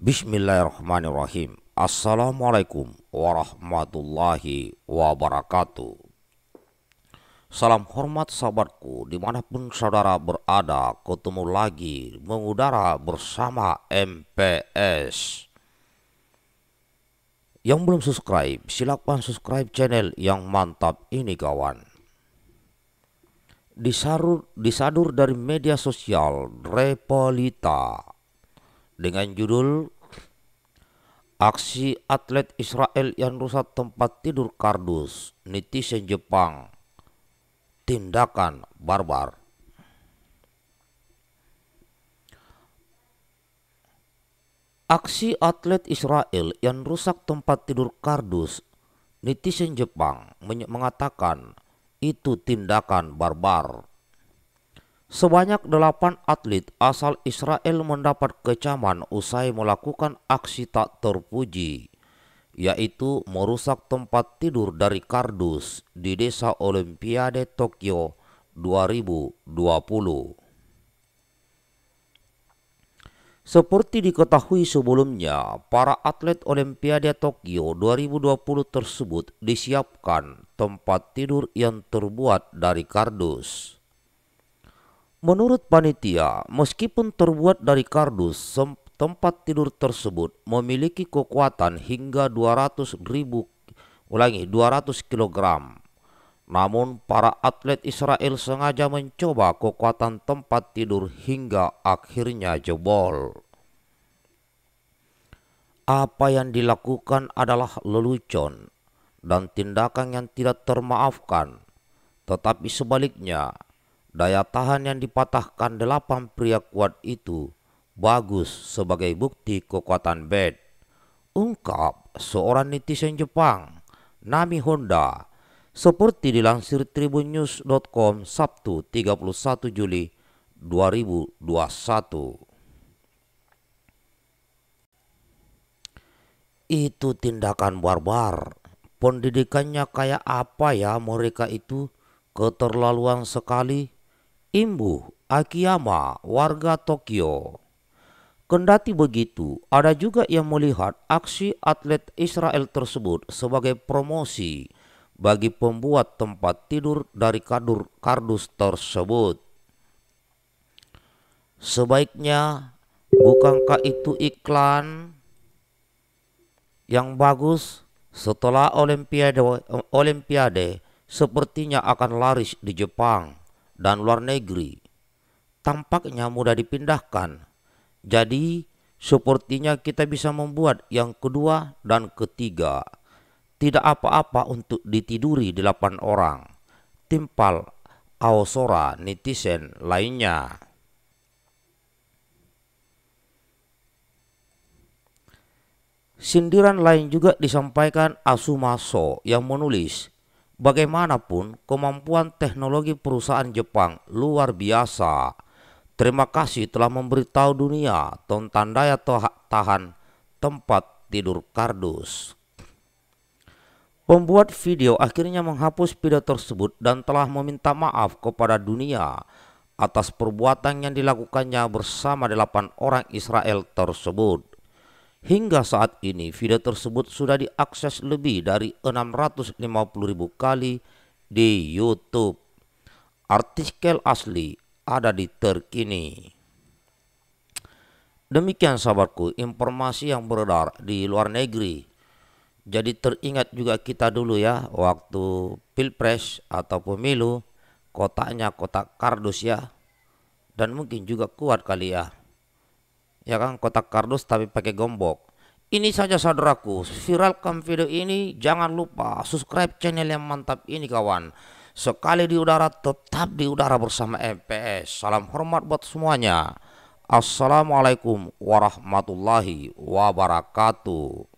Bismillahirrahmanirrahim. Assalamualaikum warahmatullahi wabarakatuh. Salam hormat sahabatku dimanapun saudara berada ketemu lagi mengudara bersama MPS. Yang belum subscribe silakan subscribe channel yang mantap ini kawan Disarur, disadur dari media sosial Repolita dengan judul Aksi atlet Israel yang rusak tempat tidur kardus, netizen Jepang, tindakan barbar. Aksi atlet Israel yang rusak tempat tidur kardus, netizen Jepang mengatakan itu tindakan barbar. Sebanyak delapan atlet asal Israel mendapat kecaman usai melakukan aksi tak terpuji, yaitu merusak tempat tidur dari kardus di desa Olimpiade Tokyo 2020. Seperti diketahui sebelumnya, para atlet Olimpiade Tokyo 2020 tersebut disiapkan tempat tidur yang terbuat dari kardus. Menurut panitia, meskipun terbuat dari kardus, tempat tidur tersebut memiliki kekuatan hingga 200 ribu, ulangi 200 kilogram. Namun para atlet Israel sengaja mencoba kekuatan tempat tidur hingga akhirnya jebol. Apa yang dilakukan adalah lelucon dan tindakan yang tidak termaafkan. Tetapi sebaliknya, Daya tahan yang dipatahkan delapan pria kuat itu bagus sebagai bukti kekuatan bed. Ungkap seorang netizen Jepang, Nami Honda, seperti dilansir tribunnews.com Sabtu 31 Juli 2021. Itu tindakan barbar. Pendidikannya kayak apa ya mereka itu? Keterlaluan sekali. Imbu Akiyama, warga Tokyo. Kendati begitu, ada juga yang melihat aksi atlet Israel tersebut sebagai promosi bagi pembuat tempat tidur dari kadur kardus tersebut. Sebaiknya, bukankah itu iklan yang bagus setelah Olimpiade, Olimpiade sepertinya akan laris di Jepang dan luar negeri. Tampaknya mudah dipindahkan. Jadi sepertinya kita bisa membuat yang kedua dan ketiga. Tidak apa-apa untuk ditiduri delapan orang. Timpal Aosora netizen lainnya. Sindiran lain juga disampaikan Asumaso yang menulis, Bagaimanapun, kemampuan teknologi perusahaan Jepang luar biasa. Terima kasih telah memberitahu dunia tentang daya tahan tempat tidur kardus. Pembuat video akhirnya menghapus video tersebut dan telah meminta maaf kepada dunia atas perbuatan yang dilakukannya bersama delapan orang Israel tersebut. Hingga saat ini video tersebut sudah diakses lebih dari 650 ribu kali di YouTube. Artikel asli ada di terkini. Demikian sahabatku informasi yang beredar di luar negeri. Jadi teringat juga kita dulu ya waktu pilpres atau pemilu kotaknya kotak kardus ya dan mungkin juga kuat kali ya ya kan kotak kardus tapi pakai gombok ini saja saudaraku viralkan video ini jangan lupa subscribe channel yang mantap ini kawan sekali di udara tetap di udara bersama MPS salam hormat buat semuanya Assalamualaikum warahmatullahi wabarakatuh